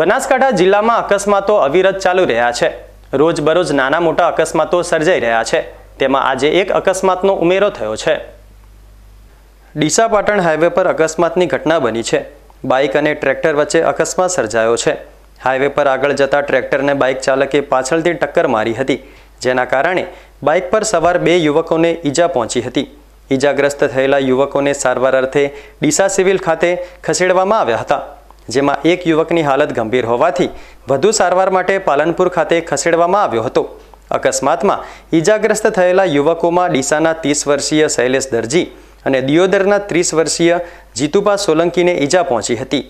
બનાસકાંઠા જિલ્લામાં અકસ્માતો અવિરત ચાલુ રહ્યા છે રોજબરોજ નાના મોટા અકસ્માતો સર્જાઈ રહ્યા છે તેમાં આજે એક અકસ્માતનો ઉમેરો થયો છે ડીસાપાટણ પાટણ હાઈવે પર અકસ્માતની ઘટના બની છે બાઇક અને ટ્રેક્ટર વચ્ચે અકસ્માત સર્જાયો છે હાઈવે પર આગળ જતા ટ્રેક્ટરને બાઇક ચાલકે પાછળથી ટક્કર મારી હતી જેના કારણે બાઇક પર સવાર બે યુવકોને ઈજા પહોંચી હતી ઈજાગ્રસ્ત થયેલા યુવકોને સારવાર અર્થે ડીસા સિવિલ ખાતે ખસેડવામાં આવ્યા હતા જેમાં એક યુવકની હાલત ગંભીર હોવાથી વધુ સારવાર માટે પાલનપુર ખાતે ખસેડવામાં આવ્યો હતો અકસ્માતમાં ઈજાગ્રસ્ત થયેલા યુવકોમાં ડીસાના ત્રીસ વર્ષીય શૈલેષ દરજી અને દિયોદરના ત્રીસ વર્ષીય જીતુભા સોલંકીને ઈજા પહોંચી હતી